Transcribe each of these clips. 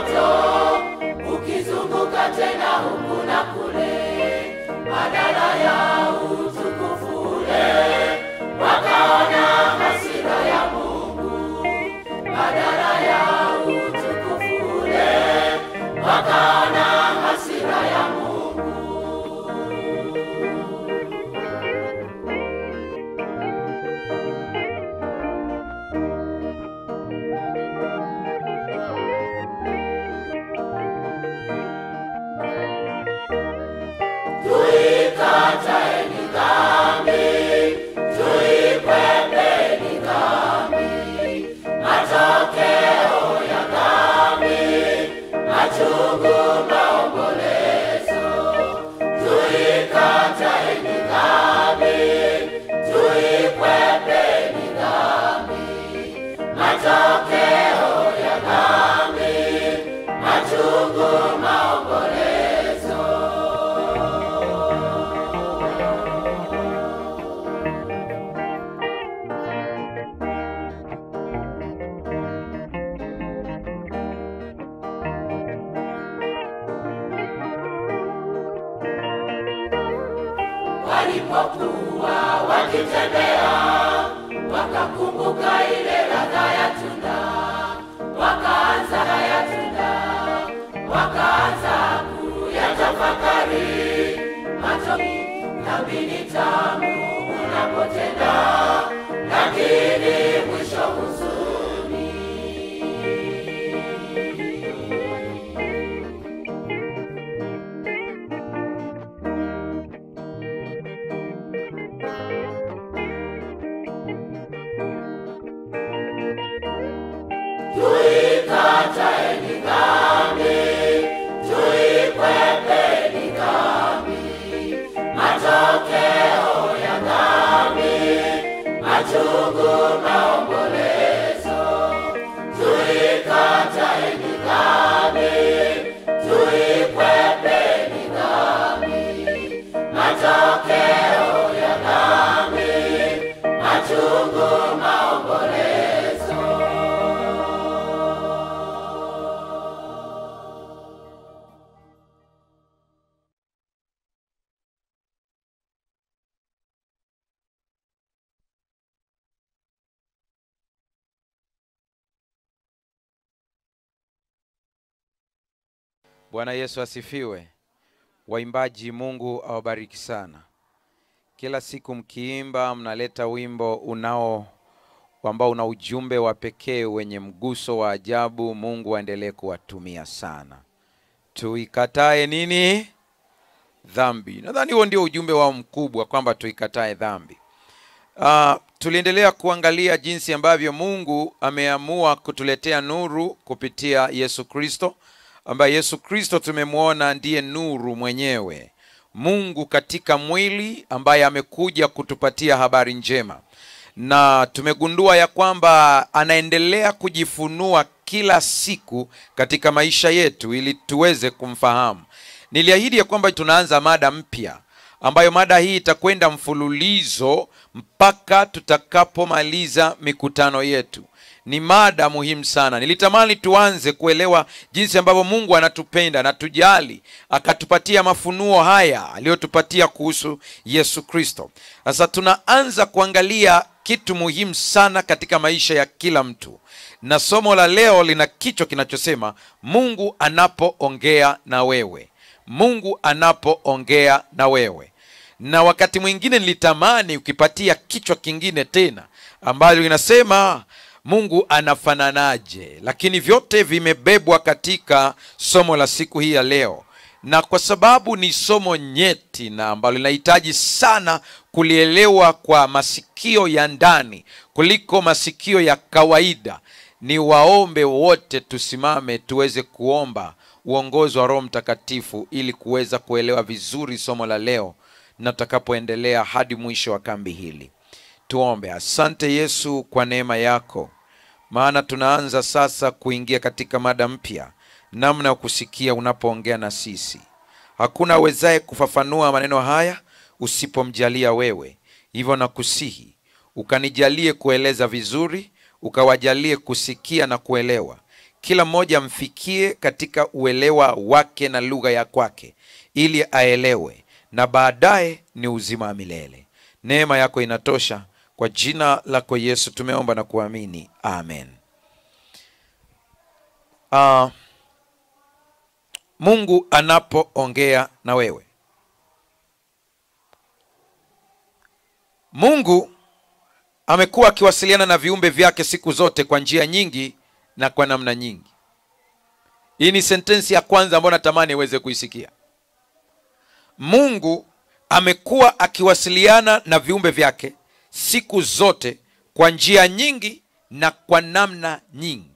ndoto, ukizunguka tena huku na kule, badala ya utukufu ule wakaona hasira ya Mungu, badala ya utukufu ule wakaona walipokuwa wakitembea wakakumbuka ile wakaanza kuyatafakari machozi. Dhambi ni tamu unapotenda, lakini jogo não Bwana Yesu asifiwe. Waimbaji, Mungu awabariki sana. Kila siku mkiimba, mnaleta wimbo unao ambao una ujumbe wa pekee wenye mguso wa ajabu. Mungu aendelee kuwatumia sana. Tuikatae nini? Dhambi. Nadhani huo ndio ujumbe wao mkubwa, kwamba tuikatae dhambi. Uh, tuliendelea kuangalia jinsi ambavyo Mungu ameamua kutuletea nuru kupitia Yesu Kristo ambaye Yesu Kristo tumemwona ndiye nuru mwenyewe, Mungu katika mwili, ambaye amekuja kutupatia habari njema, na tumegundua ya kwamba anaendelea kujifunua kila siku katika maisha yetu ili tuweze kumfahamu. Niliahidi ya kwamba tunaanza mada mpya ambayo mada hii itakwenda mfululizo mpaka tutakapomaliza mikutano yetu ni mada muhimu sana. Nilitamani tuanze kuelewa jinsi ambavyo Mungu anatupenda na tujali, akatupatia mafunuo haya aliyotupatia kuhusu Yesu Kristo. Sasa tunaanza kuangalia kitu muhimu sana katika maisha ya kila mtu, na somo la leo lina kichwa kinachosema Mungu anapoongea na wewe, Mungu anapoongea na wewe. Na wakati mwingine nilitamani ukipatia kichwa kingine tena ambayo inasema Mungu anafananaje, lakini vyote vimebebwa katika somo la siku hii ya leo, na kwa sababu ni somo nyeti na ambalo linahitaji sana kulielewa kwa masikio ya ndani kuliko masikio ya kawaida, ni waombe wote tusimame tuweze kuomba uongozi wa Roho Mtakatifu ili kuweza kuelewa vizuri somo la leo na tutakapoendelea hadi mwisho wa kambi hili. Tuombe. Asante Yesu kwa neema yako, maana tunaanza sasa kuingia katika mada mpya, namna ya kusikia unapoongea na sisi. Hakuna awezaye kufafanua maneno haya usipomjalia wewe. Hivyo nakusihi ukanijalie kueleza vizuri, ukawajalie kusikia na kuelewa, kila mmoja amfikie katika uelewa wake na lugha ya kwake, ili aelewe, na baadaye ni uzima wa milele. Neema yako inatosha kwa jina lako Yesu tumeomba na kuamini, amen. Uh, Mungu anapoongea na wewe, Mungu amekuwa akiwasiliana na viumbe vyake siku zote kwa njia nyingi na kwa namna nyingi. Hii ni sentensi ya kwanza ambayo natamani iweze kuisikia. Mungu amekuwa akiwasiliana na viumbe vyake siku zote kwa njia nyingi na kwa namna nyingi.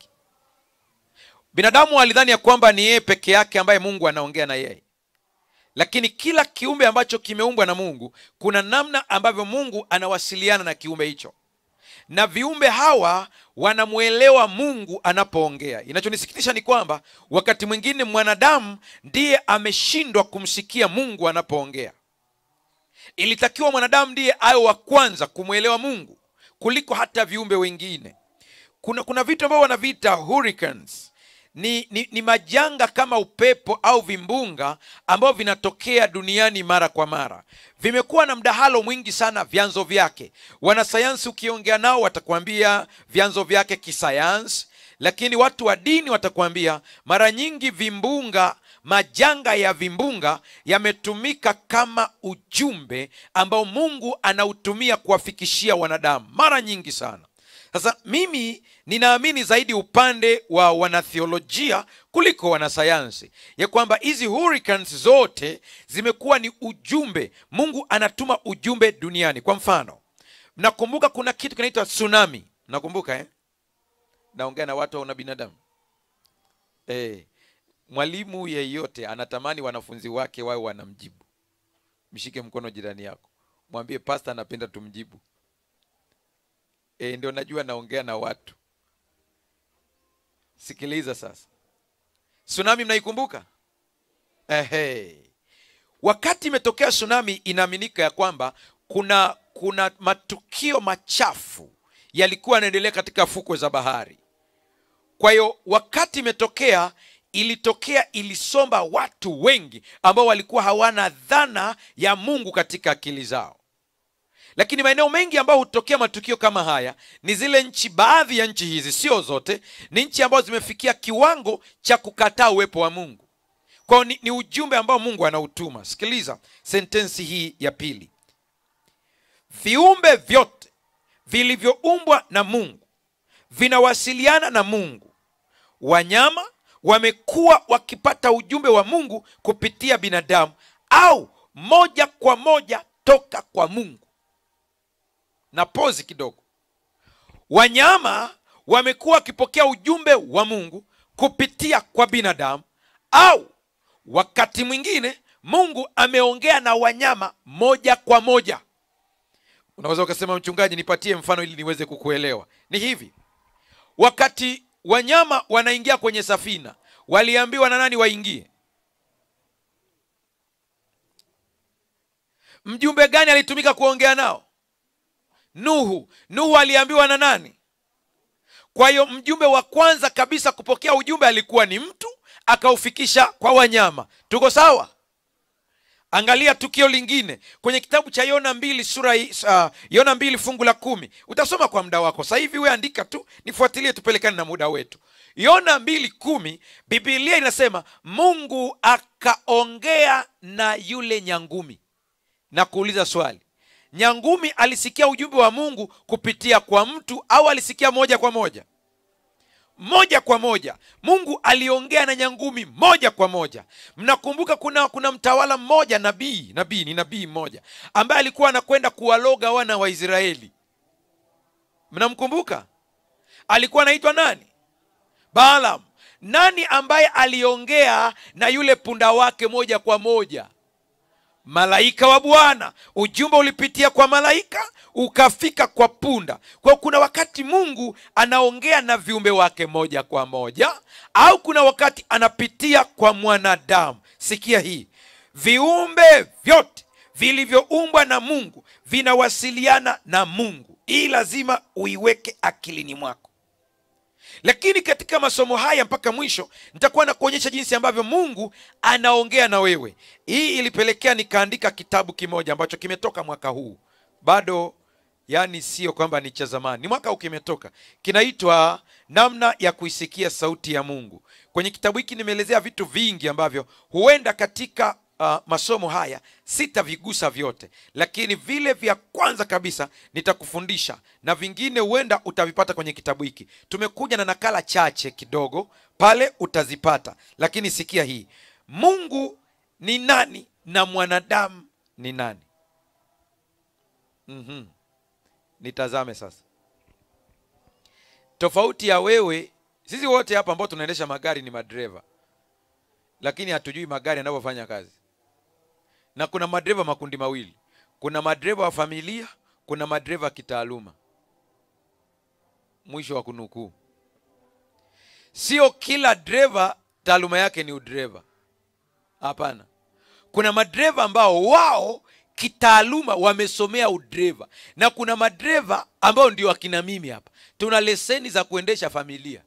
Binadamu alidhani ya kwamba ni yeye peke yake ambaye Mungu anaongea na yeye, lakini kila kiumbe ambacho kimeumbwa na Mungu kuna namna ambavyo Mungu anawasiliana na kiumbe hicho, na viumbe hawa wanamwelewa Mungu anapoongea. Inachonisikitisha ni kwamba wakati mwingine mwanadamu ndiye ameshindwa kumsikia Mungu anapoongea ilitakiwa mwanadamu ndiye awe wa kwanza kumwelewa mungu kuliko hata viumbe wengine kuna, kuna vitu ambavyo wanaviita hurricanes ni, ni, ni majanga kama upepo au vimbunga ambavyo vinatokea duniani mara kwa mara vimekuwa na mdahalo mwingi sana vyanzo vyake wanasayansi ukiongea nao watakuambia vyanzo vyake kisayansi lakini watu wa dini watakuambia mara nyingi vimbunga Majanga ya vimbunga yametumika kama ujumbe ambao Mungu anautumia kuwafikishia wanadamu mara nyingi sana. Sasa mimi ninaamini zaidi upande wa wanathiolojia kuliko wanasayansi, ya kwamba hizi hurricanes zote zimekuwa ni ujumbe. Mungu anatuma ujumbe duniani. Kwa mfano, nakumbuka kuna kitu kinaitwa tsunami, nakumbuka eh? Naongea na watu au na binadamu eh? Mwalimu yeyote anatamani wanafunzi wake wawe wanamjibu. Mshike mkono jirani yako, mwambie pasta anapenda tumjibu. E, ndio najua naongea na watu. Sikiliza sasa, tsunami mnaikumbuka? Ehe, wakati imetokea tsunami, inaaminika ya kwamba kuna kuna matukio machafu yalikuwa yanaendelea katika fukwe za bahari. Kwa hiyo wakati imetokea ilitokea ilisomba watu wengi ambao walikuwa hawana dhana ya mungu katika akili zao lakini maeneo mengi ambayo hutokea matukio kama haya ni zile nchi baadhi ya nchi hizi sio zote ni nchi ambazo zimefikia kiwango cha kukataa uwepo wa mungu kwao ni, ni ujumbe ambao mungu anautuma sikiliza sentensi hii ya pili viumbe vyote vilivyoumbwa na mungu vinawasiliana na mungu wanyama wamekuwa wakipata ujumbe wa Mungu kupitia binadamu au moja kwa moja toka kwa Mungu. Na pozi kidogo, wanyama wamekuwa wakipokea ujumbe wa Mungu kupitia kwa binadamu au wakati mwingine Mungu ameongea na wanyama moja kwa moja. Unaweza ukasema, mchungaji, nipatie mfano ili niweze kukuelewa. Ni hivi, wakati wanyama wanaingia kwenye safina waliambiwa na nani waingie mjumbe gani alitumika kuongea nao nuhu nuhu aliambiwa na nani kwa hiyo mjumbe wa kwanza kabisa kupokea ujumbe alikuwa ni mtu akaufikisha kwa wanyama tuko sawa angalia tukio lingine kwenye kitabu cha yona mbili sura uh, yona mbili fungu la kumi utasoma kwa muda wako sasa hivi we andika tu nifuatilie tupelekane na muda wetu yona mbili kumi bibilia inasema mungu akaongea na yule nyangumi na kuuliza swali nyangumi alisikia ujumbe wa mungu kupitia kwa mtu au alisikia moja kwa moja moja kwa moja mungu aliongea na nyangumi moja kwa moja mnakumbuka kuna kuna mtawala mmoja nabii nabii ni nabii mmoja ambaye alikuwa anakwenda kuwaloga wana wa israeli mnamkumbuka alikuwa anaitwa nani baalam nani ambaye aliongea na yule punda wake moja kwa moja malaika wa Bwana. Ujumbe ulipitia kwa malaika ukafika kwa punda. Kwa kuna wakati Mungu anaongea na viumbe wake moja kwa moja, au kuna wakati anapitia kwa mwanadamu. Sikia hii, viumbe vyote vilivyoumbwa na Mungu vinawasiliana na Mungu. Hii lazima uiweke akilini mwako lakini katika masomo haya mpaka mwisho nitakuwa na kuonyesha jinsi ambavyo mungu anaongea na wewe hii ilipelekea nikaandika kitabu kimoja ambacho kimetoka mwaka huu bado yani sio kwamba ni cha zamani ni mwaka huu kimetoka kinaitwa namna ya kuisikia sauti ya mungu kwenye kitabu hiki nimeelezea vitu vingi ambavyo huenda katika uh, masomo haya sitavigusa vyote, lakini vile vya kwanza kabisa nitakufundisha, na vingine huenda utavipata kwenye kitabu hiki. Tumekuja na nakala chache kidogo pale, utazipata. Lakini sikia hii, Mungu ni nani na mwanadamu ni nani? mm -hmm. Nitazame sasa tofauti ya wewe. Sisi wote hapa ambao tunaendesha magari ni madereva, lakini hatujui magari yanavyofanya kazi na kuna madereva makundi mawili, kuna madereva wa familia, kuna madereva kitaaluma. Mwisho wa kunukuu. Sio kila dereva taaluma yake ni udereva, hapana. Kuna madereva ambao wao kitaaluma wamesomea udereva na kuna madereva ambao ndio akina mimi hapa tuna leseni za kuendesha familia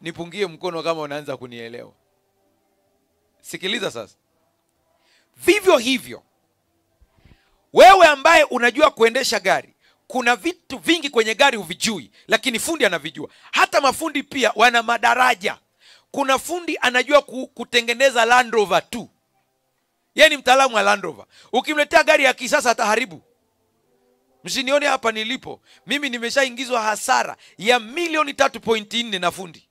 nipungie mkono kama unaanza kunielewa Sikiliza sasa, vivyo hivyo wewe ambaye unajua kuendesha gari, kuna vitu vingi kwenye gari huvijui, lakini fundi anavijua. Hata mafundi pia wana madaraja. Kuna fundi anajua kutengeneza Land Rover tu, yeye ni mtaalamu wa Land Rover. Ukimletea gari ya kisasa ataharibu. Msinione hapa nilipo mimi, nimeshaingizwa hasara ya milioni tatu pointi nne na fundi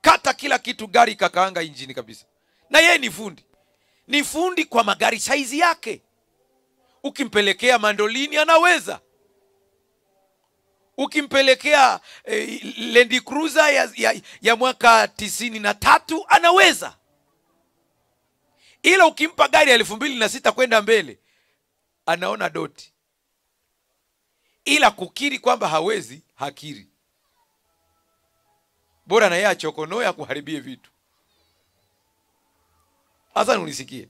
kata kila kitu, gari kakaanga injini kabisa. Na yeye ni fundi, ni fundi kwa magari saizi yake. Ukimpelekea mandolini anaweza, ukimpelekea eh, Land Cruiser ya, ya, ya mwaka tisini na tatu anaweza, ila ukimpa gari ya elfu mbili na sita kwenda mbele anaona doti, ila kukiri kwamba hawezi hakiri bora na yeye achokonoe akuharibie vitu. Sasa unisikie,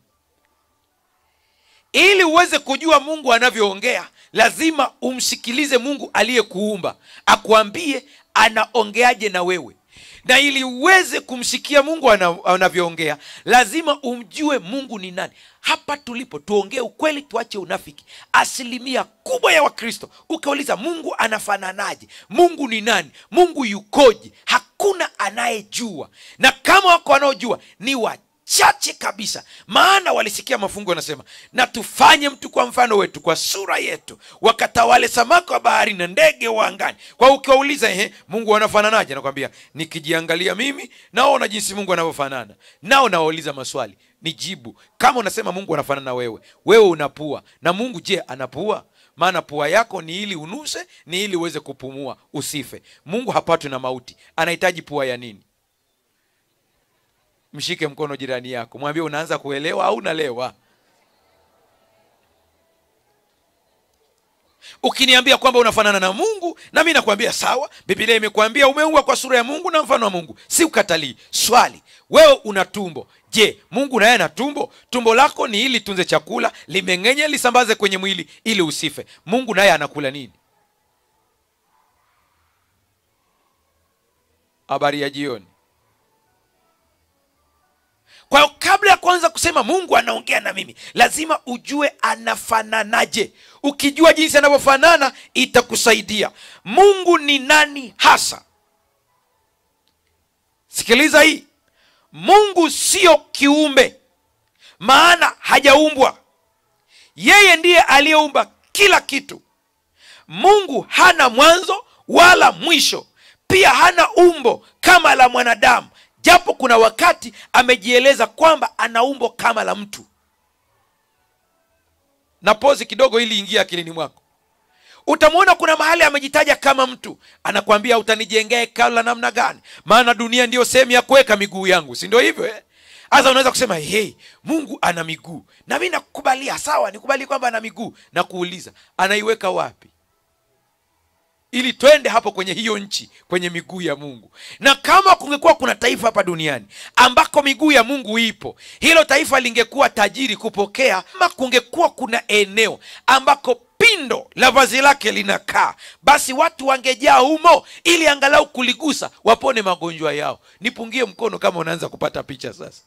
ili uweze kujua Mungu anavyoongea, lazima umsikilize Mungu aliyekuumba akuambie anaongeaje na wewe, na ili uweze kumsikia Mungu anavyoongea, lazima umjue Mungu ni nani. Hapa tulipo tuongee ukweli, tuache unafiki. Asilimia kubwa ya Wakristo ukiuliza Mungu anafananaje, Mungu ni nani, Mungu yukoje, hakuna anayejua na kama wako wanaojua ni wachache kabisa maana walisikia mafungo wanasema na tufanye mtu kwa mfano wetu kwa sura yetu wakatawale samaki wa bahari na ndege wa angani kwa ukiwauliza ehe mungu wanafananaje nakwambia nikijiangalia mimi naona jinsi mungu anavyofanana nao nawauliza maswali ni jibu kama unasema mungu anafanana wewe wewe unapua na mungu je anapua maana pua yako ni ili unuse, ni ili uweze kupumua usife. Mungu hapatwi na mauti, anahitaji pua ya nini? Mshike mkono jirani yako, mwambie unaanza kuelewa au unalewa? Ukiniambia kwamba unafanana na Mungu, na mi nakwambia sawa. bibilia imekwambia umeungwa kwa sura ya Mungu na mfano wa Mungu, si ukatalii. Swali, wewe una tumbo, je mungu naye na tumbo tumbo lako ni ili tunze chakula limeng'enye lisambaze kwenye mwili ili usife mungu naye anakula nini habari ya jioni kwa hiyo kabla ya kuanza kusema mungu anaongea na mimi lazima ujue anafananaje ukijua jinsi anavyofanana itakusaidia mungu ni nani hasa sikiliza hii mungu siyo kiumbe maana hajaumbwa yeye ndiye aliyeumba kila kitu mungu hana mwanzo wala mwisho pia hana umbo kama la mwanadamu japo kuna wakati amejieleza kwamba ana umbo kama la mtu na pozi kidogo ili ingia akilini mwako utamwona kuna mahali amejitaja kama mtu anakwambia utanijengea hekalu la namna gani maana dunia ndiyo sehemu ya kuweka miguu yangu si ndio hivyo eh? hasa unaweza kusema hey, mungu ana miguu na mi nakubalia sawa nikubali kwamba ana miguu na kuuliza anaiweka wapi ili twende hapo kwenye hiyo nchi kwenye miguu ya mungu na kama kungekuwa kuna taifa hapa duniani ambako miguu ya mungu ipo hilo taifa lingekuwa tajiri kupokea ma kungekuwa kuna eneo ambako pindo la vazi lake linakaa basi watu wangejaa humo ili angalau kuligusa wapone magonjwa yao nipungie mkono kama unaanza kupata picha sasa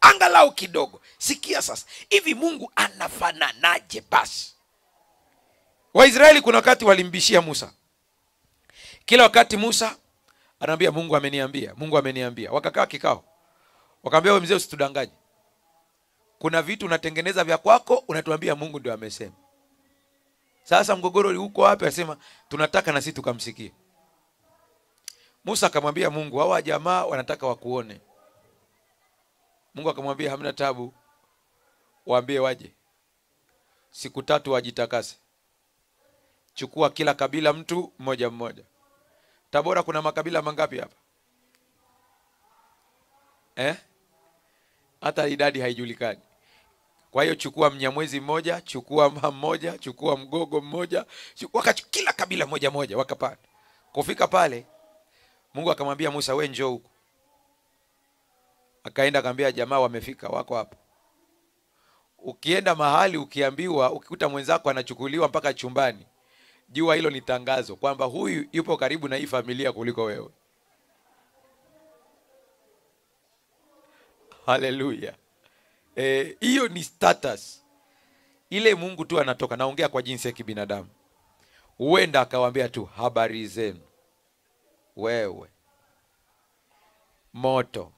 angalau kidogo sikia sasa hivi mungu anafananaje basi waisraeli kuna wakati walimbishia musa kila wakati musa anaambia mungu ameniambia mungu ameniambia wakakaa kikao wakaambia mzee usitudanganye kuna vitu unatengeneza vya kwako unatuambia mungu ndio amesema sasa mgogoro uko wapi? Asema tunataka na sisi tukamsikie. Musa akamwambia Mungu, hawa jamaa wanataka wakuone. Mungu akamwambia hamna tabu, waambie waje siku tatu wajitakase. Chukua kila kabila mtu mmoja mmoja. Tabora kuna makabila mangapi hapa eh? Hata idadi haijulikani. Kwa hiyo chukua mnyamwezi mmoja, chukua mama mmoja, chukua mgogo mmoja, chukua kila kabila moja moja, wakapanda. Kufika pale, Mungu akamwambia Musa, we njoo huko. Akaenda akamwambia jamaa, wamefika wako hapo. Ukienda mahali ukiambiwa, ukikuta mwenzako anachukuliwa mpaka chumbani, jua hilo ni tangazo kwamba huyu yupo karibu na hii familia kuliko wewe. Haleluya! Eh, hiyo e, ni status ile Mungu tu anatoka. Naongea kwa jinsi ya kibinadamu, huenda akawaambia tu habari zenu, wewe moto,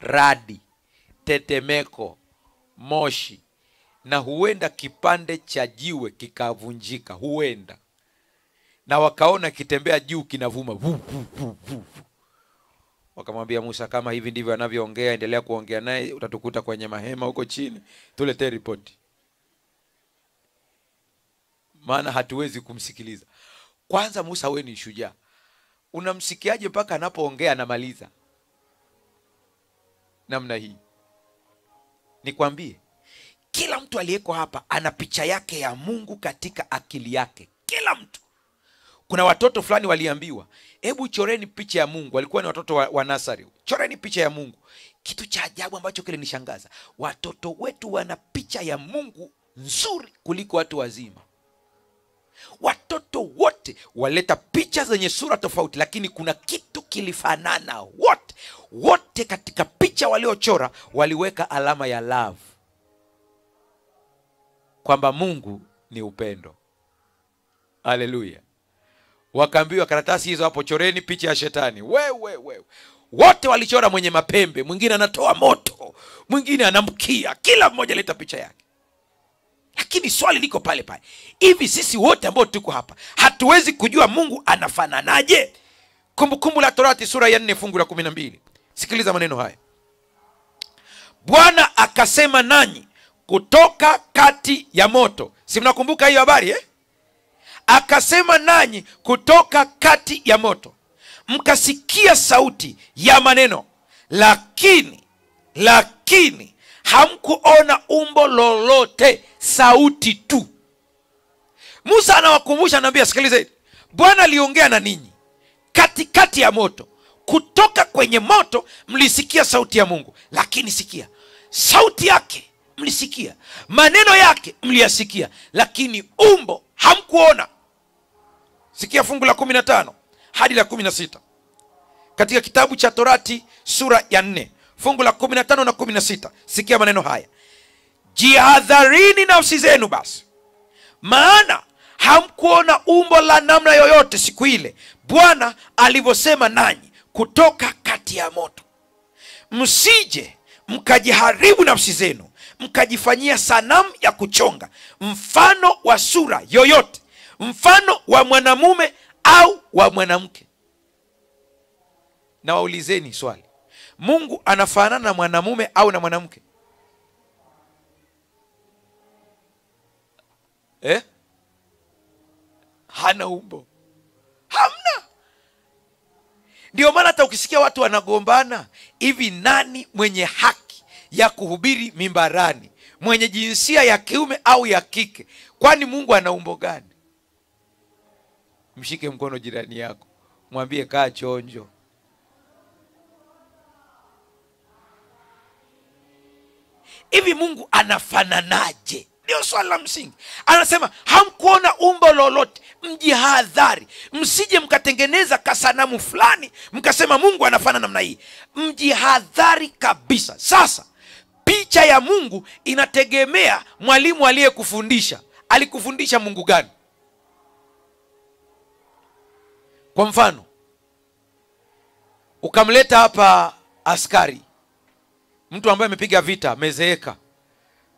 radi, tetemeko, moshi, na huenda kipande cha jiwe kikavunjika, huenda na wakaona kitembea juu kinavuma vu, vu, vu, vu. Wakamwambia Musa, kama hivi ndivyo anavyoongea, endelea kuongea naye, utatukuta kwenye mahema huko chini, tuletee ripoti, maana hatuwezi kumsikiliza. Kwanza Musa, we ni shujaa, unamsikiaje mpaka anapoongea anamaliza namna hii? Nikwambie, kila mtu aliyeko hapa ana picha yake ya Mungu katika akili yake, kila mtu kuna watoto fulani waliambiwa hebu choreni picha ya mungu walikuwa ni watoto wa, wa nasari choreni picha ya mungu kitu cha ajabu ambacho kilinishangaza watoto wetu wana picha ya mungu nzuri kuliko watu wazima watoto wote waleta picha zenye sura tofauti lakini kuna kitu kilifanana wote wote katika picha waliochora waliweka alama ya love kwamba mungu ni upendo haleluya wakaambiwa karatasi hizo hapo choreni picha ya shetani wewe wewe wote walichora mwenye mapembe mwingine anatoa moto mwingine anamkia kila mmoja leta picha yake lakini swali liko pale pale hivi sisi wote ambao tuko hapa hatuwezi kujua mungu anafananaje kumbukumbu la torati sura ya nne fungu la kumi na mbili sikiliza maneno haya bwana akasema nanyi kutoka kati ya moto si mnakumbuka hiyo habari eh? akasema nanyi kutoka kati ya moto mkasikia sauti ya maneno lakini lakini hamkuona umbo lolote sauti tu musa anawakumbusha anaambia sikilizeni bwana aliongea na ninyi katikati ya moto kutoka kwenye moto mlisikia sauti ya mungu lakini sikia sauti yake mlisikia maneno yake mliyasikia lakini umbo hamkuona sikia fungu la kumi na tano hadi la kumi na sita katika kitabu cha torati sura ya nne fungu la kumi na tano na kumi na sita sikia maneno haya jihadharini nafsi zenu basi maana hamkuona umbo la namna yoyote siku ile bwana alivyosema nanyi kutoka kati ya moto msije mkajiharibu nafsi zenu mkajifanyia sanamu ya kuchonga mfano wa sura yoyote mfano wa mwanamume au wa mwanamke nawaulizeni swali mungu anafanana na mwanamume au na mwanamke eh? hana umbo hamna ndio maana hata ukisikia watu wanagombana hivi nani mwenye haki ya kuhubiri mimbarani mwenye jinsia ya kiume au ya kike kwani mungu ana umbo gani mshike mkono jirani yako mwambie kaa chonjo hivi mungu anafananaje ndio swali la msingi anasema hamkuona umbo lolote mjihadhari msije mkatengeneza kasanamu fulani mkasema mungu anafana namna hii mjihadhari kabisa sasa picha ya mungu inategemea mwalimu aliyekufundisha alikufundisha mungu gani kwa mfano ukamleta hapa askari mtu ambaye amepiga vita amezeeka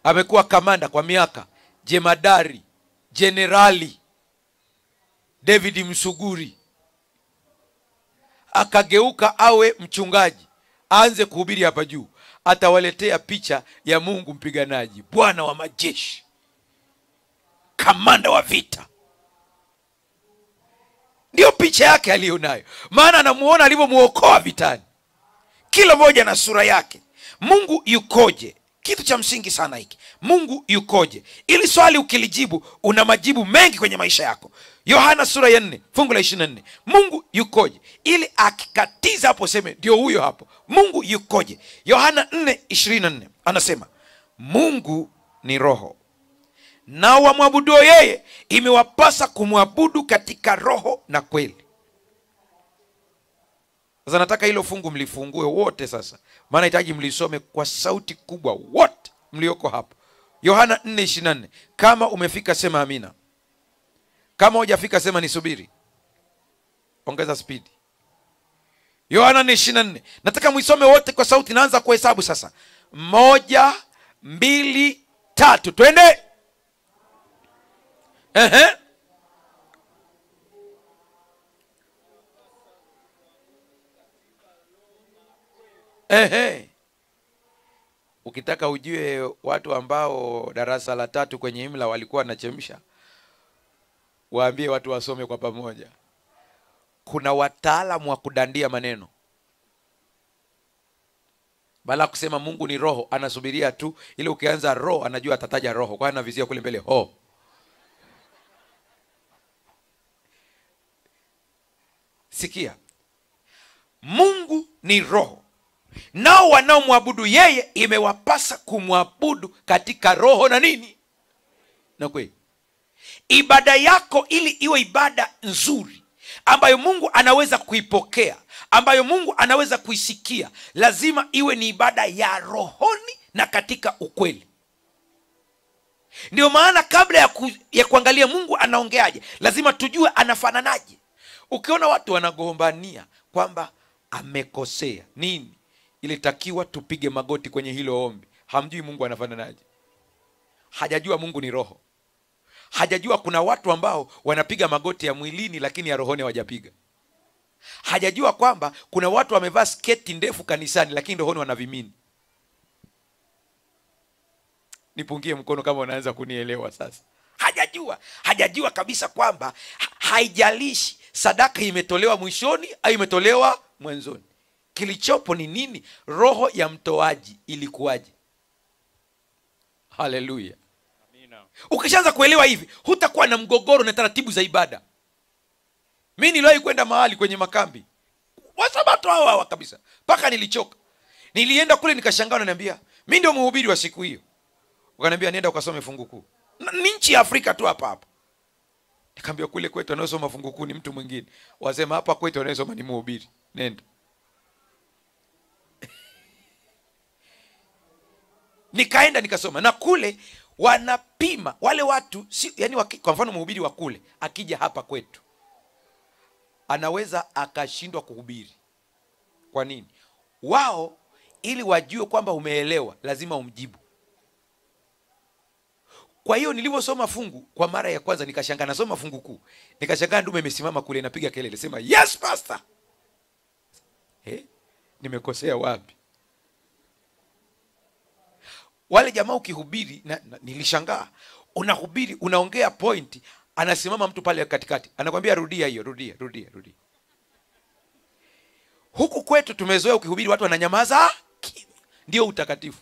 amekuwa kamanda kwa miaka jemadari jenerali david msuguri akageuka awe mchungaji aanze kuhubiri hapa juu atawaletea picha ya Mungu mpiganaji, Bwana wa majeshi, kamanda wa vita. Ndiyo picha yake aliyo nayo, maana anamuona alivyomwokoa vitani, kila moja na sura yake. Mungu yukoje? Kitu cha msingi sana hiki, Mungu yukoje? Ili swali ukilijibu, una majibu mengi kwenye maisha yako yohana sura ya nne fungu la ishirina nne mungu yukoje ili akikatiza hapo seme ndio huyo hapo mungu yukoje yohana nne ishirini na nne anasema mungu ni roho nao wamwabuduo yeye imewapasa kumwabudu katika roho na kweli sasa nataka hilo fungu mlifungue wote sasa maana hitaji mlisome kwa sauti kubwa wote mlioko hapo yohana 4 24 kama umefika sema amina kama hujafika sema nisubiri ongeza spidi yohana ni ishirina nne nataka mwisome wote kwa sauti naanza kuhesabu sasa moja mbili tatu twende Ehe. Ehe. ukitaka ujue watu ambao darasa la tatu kwenye imla walikuwa wanachemsha waambie watu wasome kwa pamoja. Kuna wataalamu wa kudandia maneno, bala kusema Mungu ni roho, anasubiria tu ile. Ukianza roho, anajua atataja roho, kwa anavizia kule mbele ho. Sikia, Mungu ni roho, nao wanaomwabudu yeye imewapasa kumwabudu katika roho na nini na kweli ibada yako ili iwe ibada nzuri ambayo mungu anaweza kuipokea ambayo mungu anaweza kuisikia lazima iwe ni ibada ya rohoni na katika ukweli ndio maana kabla ya, ku, ya kuangalia mungu anaongeaje lazima tujue anafananaje ukiona watu wanagombania kwamba amekosea nini ilitakiwa tupige magoti kwenye hilo ombi hamjui mungu anafananaje hajajua mungu ni roho hajajua kuna watu ambao wanapiga magoti ya mwilini lakini ya rohoni hawajapiga hajajua kwamba kuna watu wamevaa sketi ndefu kanisani lakini rohoni wanavimini nipungie mkono kama unaanza kunielewa sasa hajajua hajajua kabisa kwamba haijalishi sadaka imetolewa mwishoni au imetolewa mwanzoni kilichopo ni nini roho ya mtoaji ilikuwaje haleluya ukishaanza kuelewa hivi hutakuwa na mgogoro na taratibu za ibada mi niliwahi kwenda mahali kwenye makambi wasabato hawa hawa kabisa mpaka nilichoka nilienda kule nikashangaa naniambia mi ndio mhubiri wa siku hiyo ukaniambia nienda ukasome fungu kuu ni nchi ya afrika tu hapa hapa nikaambia kule kwetu anayesoma fungu kuu ni mtu mwingine wasema hapa kwetu anayesoma ni mhubiri nenda nikaenda nikasoma na kule wanapima wale watu si, yani waki, kwa mfano mhubiri wa kule akija hapa kwetu anaweza akashindwa kuhubiri. Kwa nini? Wao ili wajue kwamba umeelewa, lazima umjibu. Kwa hiyo nilivyosoma fungu kwa mara ya kwanza nikashangaa, nasoma fungu kuu, nikashangaa ndume imesimama kule inapiga kelele, sema yes pastor. eh? nimekosea wapi? wale jamaa ukihubiri na, na, nilishangaa unahubiri unaongea point anasimama mtu pale katikati anakwambia rudia hiyo rudia rudia rudia huku kwetu tumezoea ukihubiri watu wananyamaza ndio utakatifu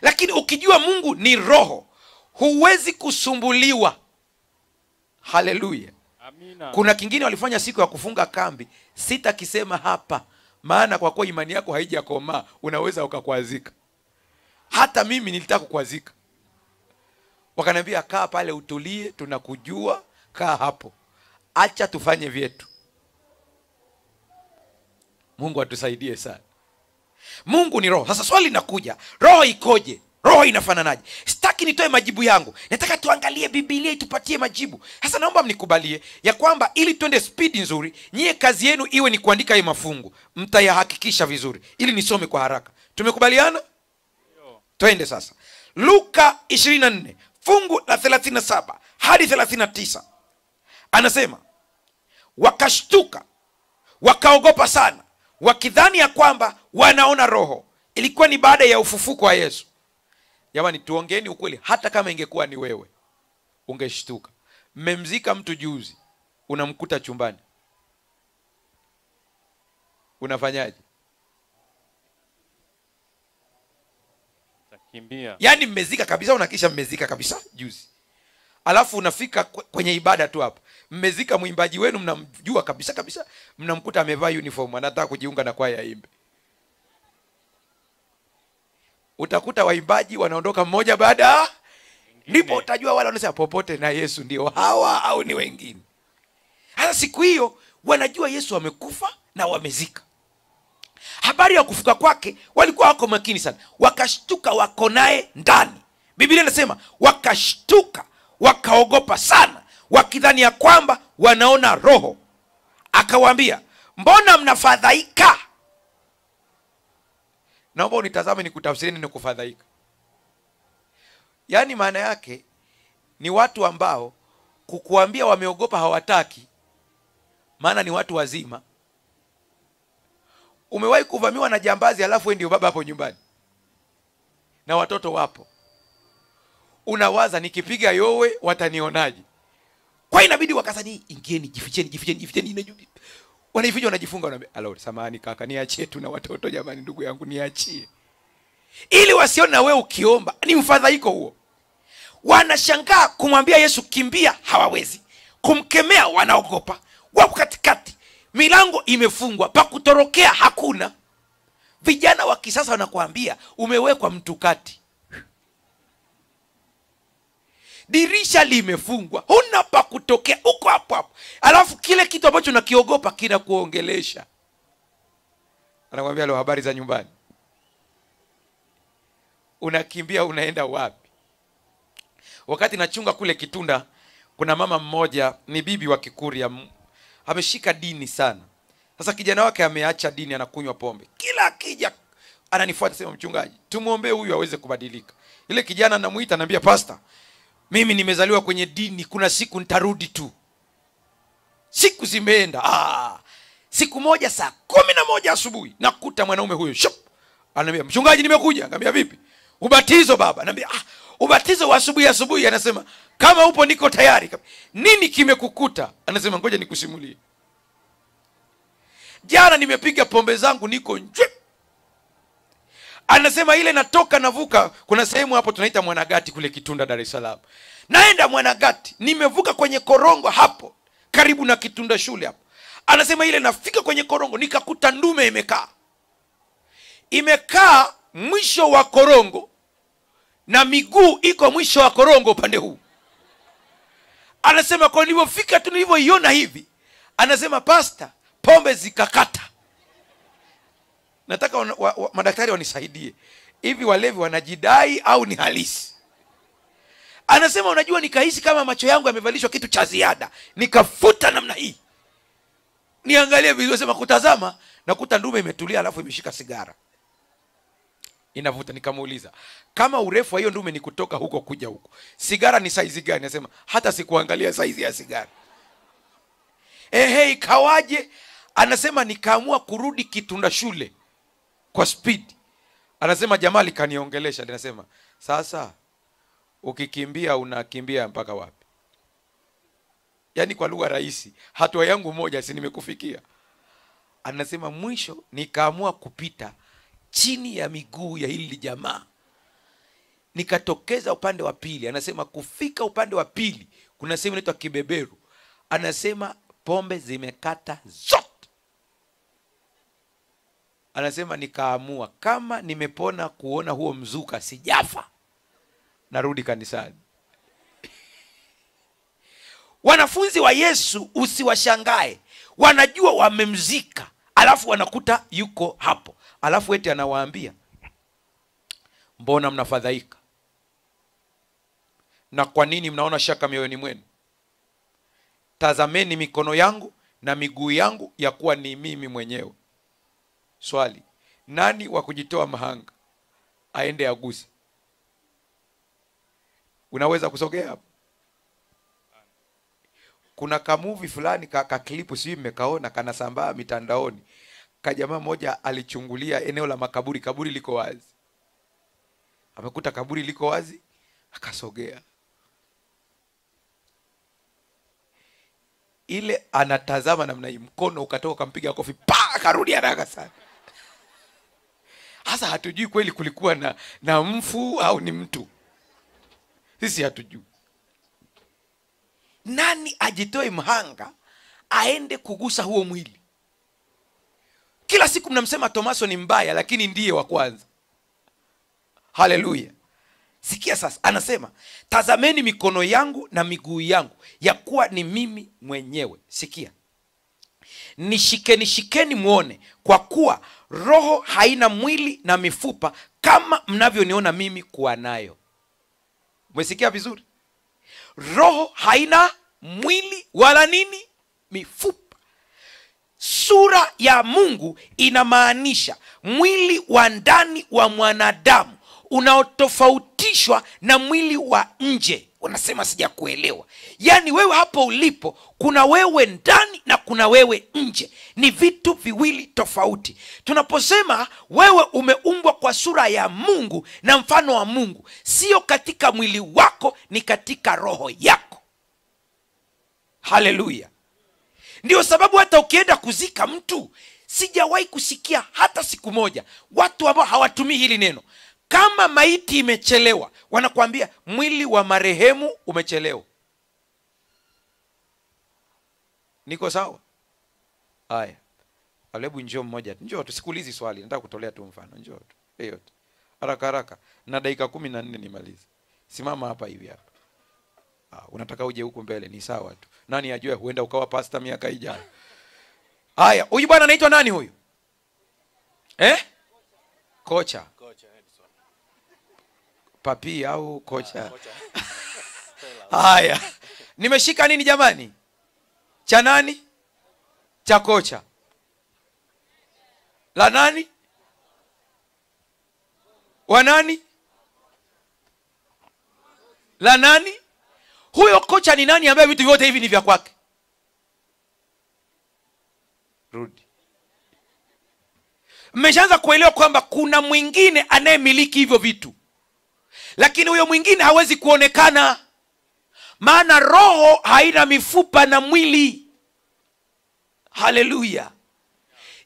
lakini ukijua mungu ni roho huwezi kusumbuliwa haleluya kuna kingine walifanya siku ya kufunga kambi sitakisema hapa maana kwa kuwa imani yako haijakomaa unaweza ukakwazika. Hata mimi nilitaka kukwazika, wakaniambia kaa pale utulie, tunakujua, kaa hapo, acha tufanye vyetu. Mungu atusaidie sana. Mungu ni roho. Sasa swali linakuja, roho ikoje? roho inafananaje sitaki nitoe majibu yangu nataka tuangalie bibilia itupatie majibu sasa naomba mnikubalie ya kwamba ili twende spidi nzuri nyie kazi yenu iwe ni kuandika hii mafungu mtayahakikisha vizuri ili nisome kwa haraka tumekubaliana twende sasa luka 24 fungu la 37 hadi 39 anasema wakashtuka wakaogopa sana wakidhani ya kwamba wanaona roho ilikuwa ni baada ya ufufuko wa yesu Jamani, tuongeeni ukweli. Hata kama ingekuwa ni wewe ungeshtuka. Mmemzika mtu juzi, unamkuta chumbani, unafanyaje? Takimbia. Yaani mmezika kabisa, unakisha mmezika kabisa juzi, alafu unafika kwenye ibada tu hapa mmezika mwimbaji wenu, mnamjua kabisa kabisa, mnamkuta amevaa uniform, anataka kujiunga na kwaya imbe utakuta waimbaji wanaondoka mmoja baada, ndipo utajua wale wanasema popote na Yesu ndio hawa au ni wengine. Hasa siku hiyo wanajua Yesu amekufa na wamezika. Habari ya kufuka kwake walikuwa wako makini sana, wakashtuka wako naye ndani. Biblia inasema wakashtuka, wakaogopa sana, wakidhani ya kwamba wanaona roho. Akawaambia, mbona mnafadhaika? naomba unitazame kutafsiri neno kufadhaika yaani maana yake ni watu ambao kukuambia wameogopa hawataki maana ni watu wazima umewahi kuvamiwa na jambazi alafu ndio baba hapo nyumbani na watoto wapo unawaza nikipiga yowe watanionaje kwa inabidi wakasani ingieni jificheni jificheni jificheni wanaifija wanajifunga wanaambia alo samani kaka niachie tu na watoto jamani ndugu yangu niachie ili wasione na wewe ukiomba ni mfadhaiko huo wanashangaa kumwambia yesu kimbia hawawezi kumkemea wanaogopa wako katikati milango imefungwa pakutorokea hakuna vijana wa kisasa wanakuambia umewekwa mtukati dirisha limefungwa huna pa kutokea uko hapo hapo alafu kile kitu ambacho nakiogopa kinakuongelesha anakwambia leo habari za nyumbani unakimbia unaenda wapi wakati nachunga kule kitunda kuna mama mmoja ni bibi wa kikuria ameshika dini sana sasa kijana wake ameacha dini anakunywa pombe kila akija ananifuata sema mchungaji tumwombee huyu aweze kubadilika ile kijana anamwita naambia pasta mimi nimezaliwa kwenye dini kuna siku nitarudi tu siku zimeenda ah, siku moja saa kumi na moja asubuhi nakuta mwanaume huyo shop anaambia mchungaji nimekuja kaambia vipi ubatizo baba naambia ah, ubatizo wa asubuhi asubuhi anasema kama upo niko tayari nini kimekukuta anasema ngoja nikusimulie jana nimepiga pombe zangu niko njwip anasema ile natoka navuka kuna sehemu hapo tunaita mwanagati kule kitunda dar es salaam naenda mwanagati nimevuka kwenye korongo hapo karibu na kitunda shule hapo anasema ile nafika kwenye korongo nikakuta ndume imekaa imekaa mwisho wa korongo na miguu iko mwisho wa korongo upande huu anasema kwa nilivyofika tu nilivyoiona hivi anasema pasta pombe zikakata nataka wa, wa, madaktari wanisaidie hivi walevi wanajidai au ni halisi anasema unajua nikahisi kama macho yangu yamevalishwa kitu cha ziada nikafuta namna hii niangalie vizuri sema kutazama nakuta ndume imetulia alafu imeshika sigara inavuta nikamuuliza kama urefu wa hiyo ndume ni kutoka huko kuja huko sigara ni saizi gani anasema hata sikuangalia saizi ya sigara ehe ikawaje anasema nikaamua kurudi kitunda shule kwa speed. Anasema jamaa likaniongelesha, linasema sasa, ukikimbia unakimbia mpaka wapi? Yaani kwa lugha rahisi, hatua yangu moja, si nimekufikia? Anasema mwisho nikaamua kupita chini ya miguu ya hili jamaa, nikatokeza upande wa pili. Anasema kufika upande wa pili kuna sehemu inaitwa Kibeberu, anasema pombe zimekata zote anasema nikaamua kama nimepona kuona huo mzuka sijafa narudi kanisani wanafunzi wa yesu usiwashangae wanajua wamemzika alafu wanakuta yuko hapo alafu eti anawaambia mbona mnafadhaika na kwa nini mnaona shaka mioyoni mwenu tazameni mikono yangu na miguu yangu ya kuwa ni mimi mwenyewe swali nani wa kujitoa mahanga aende aguze unaweza kusogea hapo kuna kamuvi fulani ka, ka klipu sijui mmekaona kanasambaa mitandaoni kajamaa mmoja alichungulia eneo la makaburi kaburi liko wazi amekuta kaburi liko wazi akasogea ile anatazama namna hii mkono ukatoka ukampiga kofi pa akarudi haraka sana Hasa hatujui kweli kulikuwa na, na mfu au ni mtu, sisi hatujui. Nani ajitoe mhanga aende kugusa huo mwili? Kila siku mnamsema Tomaso ni mbaya, lakini ndiye wa kwanza. Haleluya! Sikia sasa, anasema tazameni mikono yangu na miguu yangu, ya kuwa ni mimi mwenyewe. Sikia, nishikeni shikeni, mwone, kwa kuwa roho haina mwili na mifupa kama mnavyoniona mimi kuwa nayo umesikia vizuri roho haina mwili wala nini mifupa sura ya mungu inamaanisha mwili wa ndani wa mwanadamu unaotofautishwa na mwili wa nje sija sijakuelewa yaani wewe hapo ulipo kuna wewe ndani na kuna wewe nje ni vitu viwili tofauti tunaposema wewe umeumbwa kwa sura ya mungu na mfano wa mungu sio katika mwili wako ni katika roho yako haleluya ndio sababu hata ukienda kuzika mtu sijawahi kusikia hata siku moja watu ambao hawatumii hili neno kama maiti imechelewa wanakuambia mwili wa marehemu umechelewa niko sawa haya alebu njoo mmoja njoo tu sikuulizi swali nataka kutolea tu mfano njoo tu yeyote haraka haraka na dakika kumi na nne nimalize simama hapa hivi hapa ah, unataka uje huku mbele ni sawa tu nani ajue huenda ukawa pasta miaka ijayo haya huyu bwana anaitwa nani huyu eh? kocha papi au kocha? Haya, nimeshika nini jamani? Cha nani? Cha kocha. La nani? Wa nani? La nani? Huyo kocha ni nani ambaye vitu vyote hivi ni vya kwake? Rudi. Mmeshaanza kuelewa kwamba kuna mwingine anayemiliki hivyo vitu lakini huyo mwingine hawezi kuonekana maana roho haina mifupa na mwili haleluya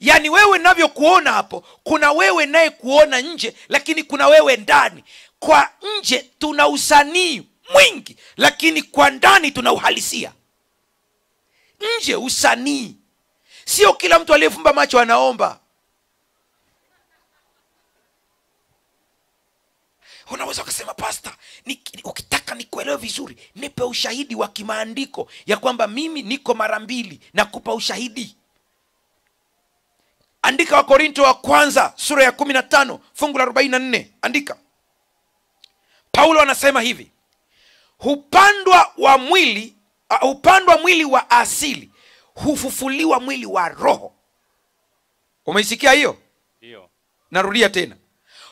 yaani wewe navyokuona hapo kuna wewe naye kuona nje lakini kuna wewe ndani kwa nje tuna usanii mwingi lakini kwa ndani tuna uhalisia nje usanii sio kila mtu aliyefumba macho anaomba unaweza ukasema pasta ni, ukitaka nikuelewe vizuri nipe ushahidi wa kimaandiko ya kwamba mimi niko mara mbili nakupa ushahidi andika wakorinto wa kwanza sura ya kumi na tano fungu la arobaini na nne andika paulo anasema hivi hupandwa wa mwili uh, hupandwa mwili wa asili hufufuliwa mwili wa roho umeisikia hiyo narudia tena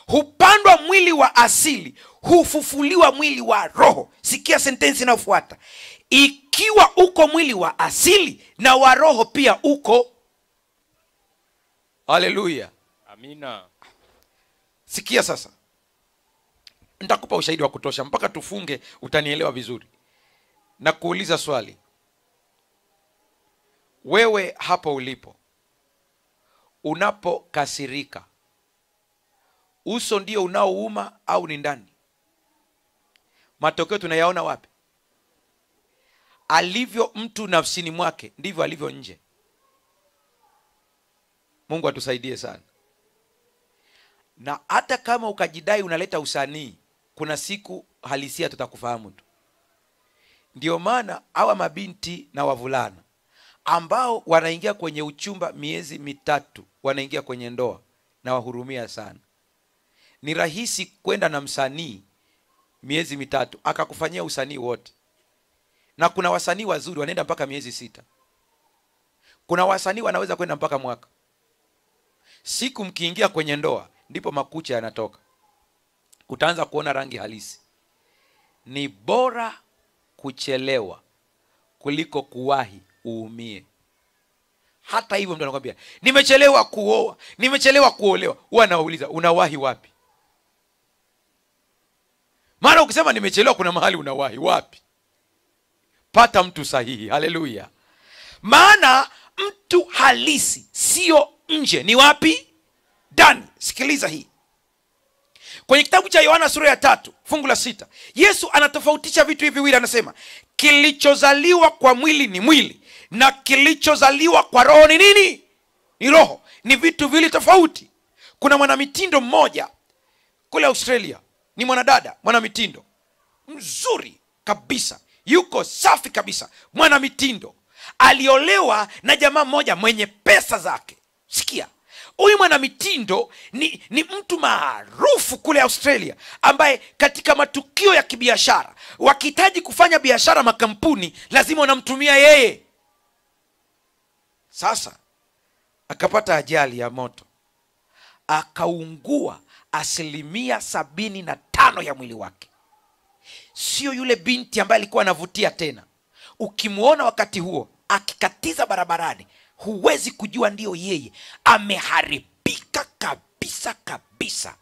hupandwa mwili wa asili hufufuliwa mwili wa roho sikia sentensi inayofuata ikiwa uko mwili wa asili na wa roho pia uko haleluya amina sikia sasa nitakupa ushahidi wa kutosha mpaka tufunge utanielewa vizuri na kuuliza swali wewe hapo ulipo unapokasirika uso ndio unaouma au ni ndani? Matokeo tunayaona wapi? Alivyo mtu nafsini mwake ndivyo alivyo nje. Mungu atusaidie sana. Na hata kama ukajidai unaleta usanii, kuna siku halisia tutakufahamu tu. Ndio maana hawa mabinti na wavulana ambao wanaingia kwenye uchumba miezi mitatu, wanaingia kwenye ndoa, na wahurumia sana ni rahisi kwenda na msanii miezi mitatu akakufanyia usanii wote, na kuna wasanii wazuri wanaenda mpaka miezi sita, kuna wasanii wanaweza kwenda mpaka mwaka. Siku mkiingia kwenye ndoa, ndipo makucha yanatoka, utaanza kuona rangi halisi. Ni bora kuchelewa kuliko kuwahi uumie. Hata hivyo mtu anakwambia nimechelewa kuoa, nimechelewa kuolewa, huwa anawauliza unawahi wapi? maana ukisema nimechelewa kuna mahali unawahi wapi pata mtu sahihi haleluya maana mtu halisi sio nje ni wapi ndani sikiliza hii kwenye kitabu cha yohana sura ya tatu fungu la sita yesu anatofautisha vitu hivi viwili anasema kilichozaliwa kwa mwili ni mwili na kilichozaliwa kwa roho ni nini ni roho ni vitu viwili tofauti kuna mwanamitindo mmoja kule australia ni mwanadada mwanamitindo mzuri kabisa yuko safi kabisa mwanamitindo aliolewa na jamaa mmoja mwenye pesa zake sikia huyu mwanamitindo ni, ni mtu maarufu kule australia ambaye katika matukio ya kibiashara wakihitaji kufanya biashara makampuni lazima wanamtumia yeye sasa akapata ajali ya moto akaungua asilimia sabini na mapambano ya mwili wake sio yule binti ambaye alikuwa anavutia tena ukimwona wakati huo akikatiza barabarani huwezi kujua ndiyo yeye ameharibika kabisa kabisa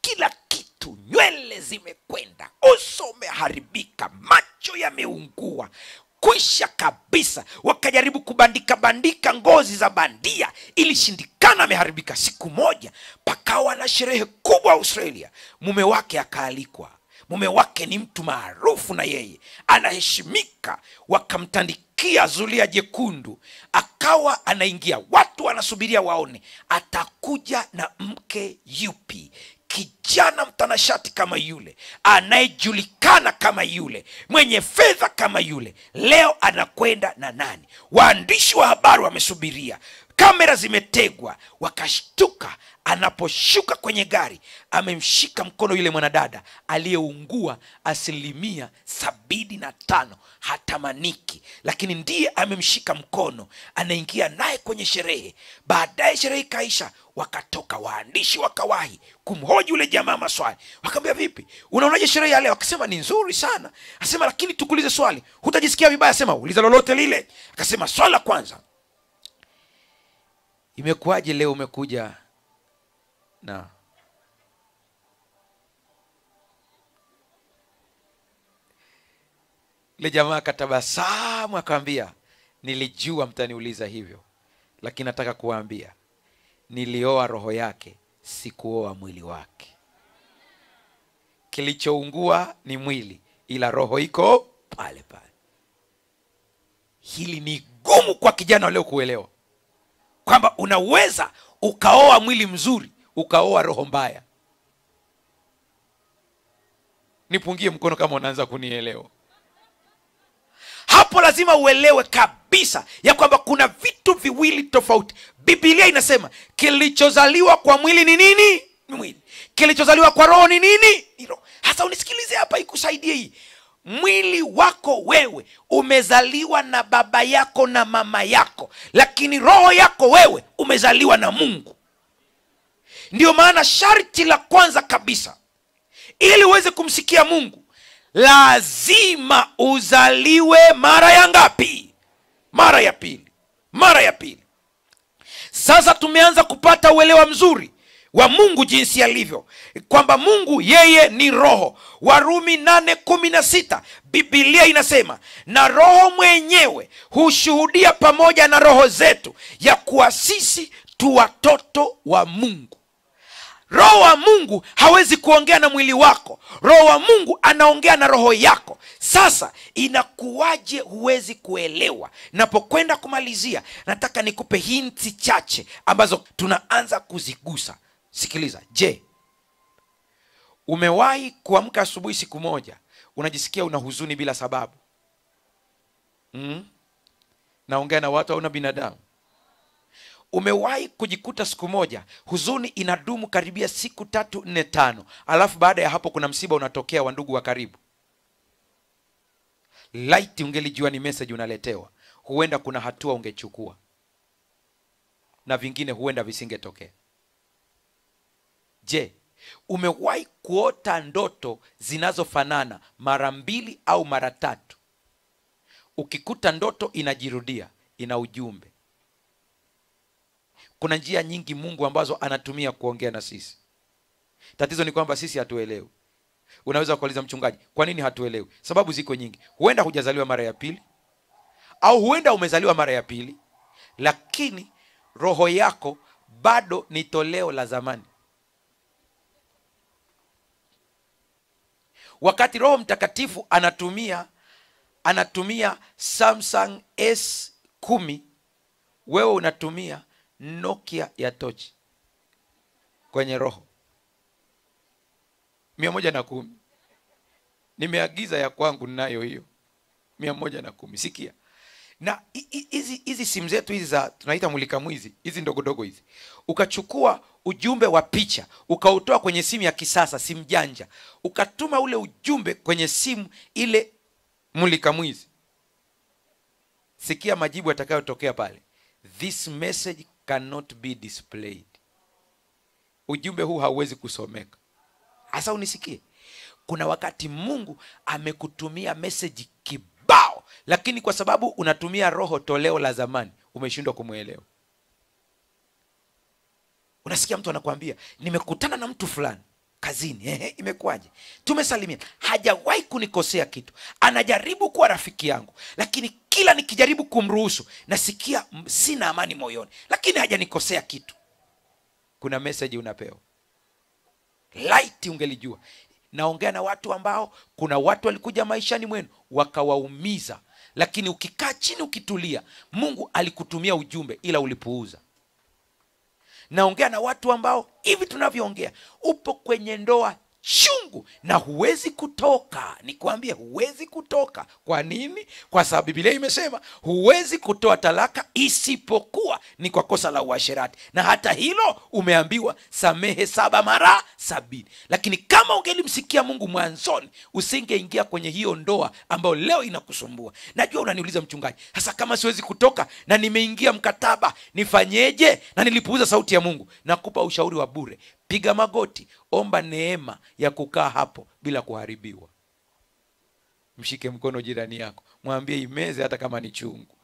kila kitu nywele zimekwenda uso umeharibika macho yameungua kwisha kabisa wakajaribu kubandika bandika ngozi za bandia ilishindikana ameharibika siku moja pakawa na sherehe kubwa australia mume wake akaalikwa mume wake ni mtu maarufu na yeye anaheshimika wakamtandikia zulia jekundu akawa anaingia watu wanasubiria waone atakuja na mke yupi kijana mtanashati kama yule anayejulikana kama yule mwenye fedha kama yule leo anakwenda na nani waandishi wa habari wamesubiria kamera zimetegwa wakashtuka anaposhuka kwenye gari amemshika mkono yule mwanadada aliyeungua asilimia sabini na tano hatamaniki lakini ndiye amemshika mkono anaingia naye kwenye sherehe baadaye sherehe ikaisha wakatoka waandishi wakawahi kumhoji ule jamaa maswali wakaambia vipi unaonaje sherehe ya leo akasema ni nzuri sana asema lakini tukulize swali hutajisikia vibaya sema uliza lolote lile akasema swala kwanza imekuwaje leo umekuja No. Ile jamaa akatabasamu akamwambia, nilijua mtaniuliza hivyo, lakini nataka kuwaambia nilioa roho yake, sikuoa mwili wake. Kilichoungua ni mwili, ila roho iko pale pale. Hili ni gumu kwa kijana leo kuelewa kwamba unaweza ukaoa mwili mzuri ukaoa roho mbaya. Nipungie mkono kama unaanza kunielewa. Hapo lazima uelewe kabisa ya kwamba kuna vitu viwili tofauti. Biblia inasema kilichozaliwa kwa mwili ni nini? Mwili. Kilichozaliwa kwa roho ni nini? Ni roho. Hasa unisikilize hapa, ikusaidie hii mwili wako wewe umezaliwa na baba yako na mama yako, lakini roho yako wewe umezaliwa na Mungu ndio maana sharti la kwanza kabisa ili uweze kumsikia mungu lazima uzaliwe mara ya ngapi mara ya pili mara ya pili sasa tumeanza kupata uelewa mzuri wa mungu jinsi alivyo kwamba mungu yeye ni roho warumi 816 bibilia inasema na roho mwenyewe hushuhudia pamoja na roho zetu ya kuwa sisi tu watoto wa mungu roho wa mungu hawezi kuongea na mwili wako roho wa mungu anaongea na roho yako sasa inakuwaje huwezi kuelewa napokwenda kumalizia nataka nikupe hinti chache ambazo tunaanza kuzigusa sikiliza je umewahi kuamka asubuhi siku moja unajisikia una huzuni bila sababu mm? naongea na watu au na binadamu umewahi kujikuta siku moja huzuni inadumu karibia siku tatu nne tano alafu baada ya hapo kuna msiba unatokea wa ndugu wa karibu lit ungelijua ni message unaletewa huenda kuna hatua ungechukua na vingine huenda visingetokea je umewahi kuota ndoto zinazofanana mara mbili au mara tatu ukikuta ndoto inajirudia ina ujumbe kuna njia nyingi mungu ambazo anatumia kuongea na sisi tatizo ni kwamba sisi hatuelewi unaweza kuuliza mchungaji kwa nini hatuelewi sababu ziko nyingi huenda hujazaliwa mara ya pili au huenda umezaliwa mara ya pili lakini roho yako bado ni toleo la zamani wakati roho mtakatifu anatumia anatumia samsung s kumi wewe unatumia Nokia ya tochi kwenye roho mia moja na kumi nimeagiza ya kwangu nayo hiyo mia moja na kumi sikia na hizi hizi simu zetu hizi za tunaita mulika mwizi hizi ndogondogo hizi ukachukua ujumbe wa picha ukautoa kwenye simu ya kisasa simu janja ukatuma ule ujumbe kwenye simu ile mulika mwizi sikia majibu yatakayotokea pale this message cannot be displayed. Ujumbe huu hauwezi kusomeka. Hasa unisikie, kuna wakati Mungu amekutumia meseji kibao, lakini kwa sababu unatumia roho toleo la zamani, umeshindwa kumwelewa. Unasikia mtu anakuambia nimekutana na mtu fulani kazini imekuwaje? tumesalimia hajawahi kunikosea kitu. Anajaribu kuwa rafiki yangu, lakini kila nikijaribu kumruhusu nasikia sina amani moyoni, lakini hajanikosea kitu. Kuna meseji unapewa laiti ungelijua. Naongea na watu ambao kuna watu walikuja maishani mwenu wakawaumiza, lakini ukikaa chini ukitulia, Mungu alikutumia ujumbe ila ulipuuza naongea na watu ambao hivi tunavyoongea upo kwenye ndoa chungu na huwezi kutoka nikwambie huwezi kutoka kwa nini kwa sababu bibilia imesema huwezi kutoa talaka isipokuwa ni kwa kosa la uasherati na hata hilo umeambiwa samehe saba mara sabini lakini kama ungelimsikia mungu mwanzoni usingeingia kwenye hiyo ndoa ambayo leo inakusumbua najua unaniuliza mchungaji sasa kama siwezi kutoka na nimeingia mkataba nifanyeje na nilipuuza sauti ya mungu nakupa ushauri wa bure piga magoti, omba neema ya kukaa hapo bila kuharibiwa. Mshike mkono jirani yako, mwambie imeze, hata kama ni chungu.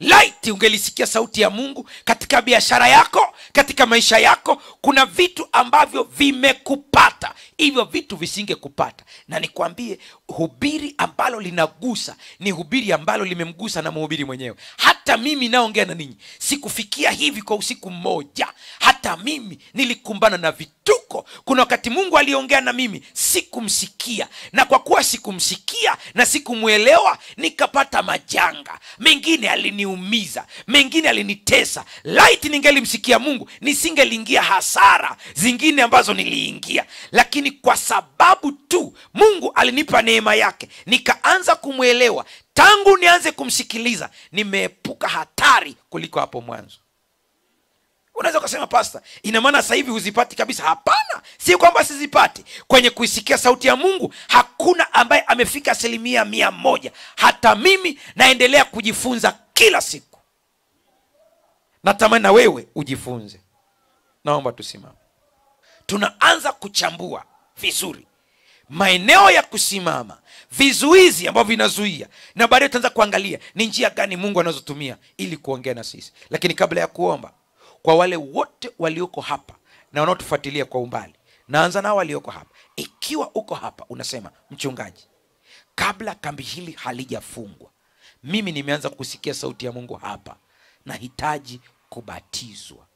Laiti ungelisikia sauti ya Mungu katika biashara yako, katika maisha yako. Kuna vitu ambavyo vimekupata, hivyo vitu visingekupata, na nikwambie, hubiri ambalo linagusa ni hubiri ambalo limemgusa na mhubiri mwenyewe hata mimi naongea na ninyi sikufikia hivi kwa usiku mmoja hata mimi nilikumbana na vituko kuna wakati mungu aliongea na mimi sikumsikia na kwa kuwa sikumsikia na sikumwelewa nikapata majanga mengine aliniumiza mengine alinitesa lit ningelimsikia mungu nisingeliingia hasara zingine ambazo niliingia lakini kwa sababu tu mungu alinipa neema neema yake nikaanza kumwelewa tangu nianze kumsikiliza nimeepuka hatari kuliko hapo mwanzo unaweza ukasema pasta ina maana sahivi hivi huzipati kabisa hapana si kwamba sizipati kwenye kuisikia sauti ya mungu hakuna ambaye amefika asilimia mia moja hata mimi naendelea kujifunza kila siku natamani na wewe ujifunze naomba tusimame tunaanza kuchambua vizuri maeneo ya kusimama vizuizi ambavyo vinazuia na baadaye tutaanza kuangalia ni njia gani mungu anazotumia ili kuongea na sisi lakini kabla ya kuomba kwa wale wote walioko hapa na wanaotufuatilia kwa umbali naanza nao walioko hapa ikiwa uko hapa unasema mchungaji kabla kambi hili halijafungwa mimi nimeanza kusikia sauti ya mungu hapa nahitaji kubatizwa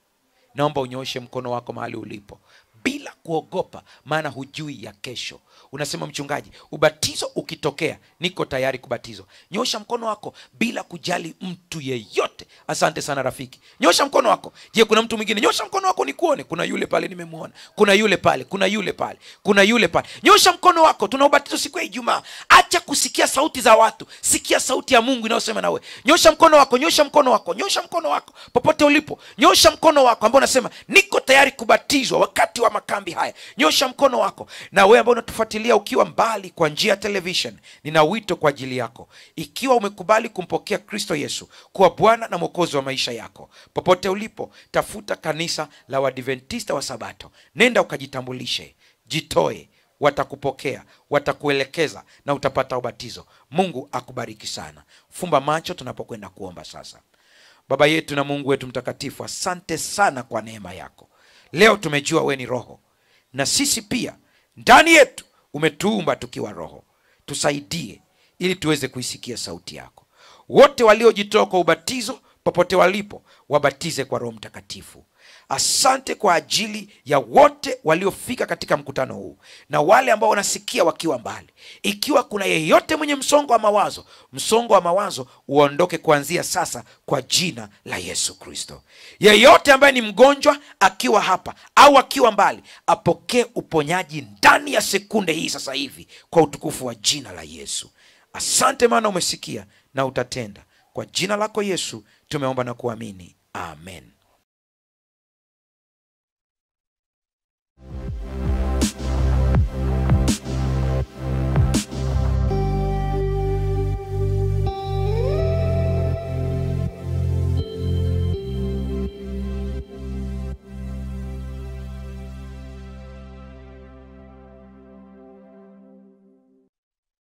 naomba unyooshe mkono wako mahali ulipo bila kuogopa, maana hujui ya kesho. Unasema mchungaji, ubatizo ukitokea, niko tayari kubatizwa. Nyosha mkono wako bila kujali mtu yeyote. Asante sana rafiki, nyosha mkono wako. Je, kuna mtu mwingine? Nyosha mkono wako nikuone. Kuna yule pale, nimemwona. Kuna yule pale, kuna yule pale, kuna yule pale. Nyosha mkono wako. Tuna ubatizo siku ya Ijumaa. Acha kusikia sauti za watu, sikia sauti ya Mungu inayosema nawe. Nyosha mkono wako, nyosha mkono wako, nyosha mkono wako popote ulipo, nyosha mkono wako ambao unasema niko tayari kubatizwa wakati wa makambi haya. Nyosha mkono wako, na wewe ambao unatufuatilia ukiwa mbali kwa njia ya television, nina wito kwa ajili yako. Ikiwa umekubali kumpokea Kristo Yesu kuwa Bwana na Mwokozi wa maisha yako, popote ulipo, tafuta kanisa la wadventista wa Sabato, nenda ukajitambulishe, jitoe watakupokea, watakuelekeza na utapata ubatizo. Mungu akubariki sana. Fumba macho tunapokwenda kuomba sasa. Baba yetu na Mungu wetu mtakatifu, asante sana kwa neema yako leo tumejua we ni roho na sisi pia ndani yetu umetuumba tukiwa roho tusaidie ili tuweze kuisikia sauti yako wote waliojitoa kwa ubatizo popote walipo wabatize kwa roho mtakatifu Asante kwa ajili ya wote waliofika katika mkutano huu na wale ambao wanasikia wakiwa mbali. Ikiwa kuna yeyote mwenye msongo wa mawazo, msongo wa mawazo uondoke kuanzia sasa kwa jina la Yesu Kristo. Yeyote ambaye ni mgonjwa akiwa hapa au akiwa mbali, apokee uponyaji ndani ya sekunde hii sasa hivi kwa utukufu wa jina la Yesu. Asante maana umesikia na utatenda. Kwa jina lako Yesu tumeomba na kuamini, amen.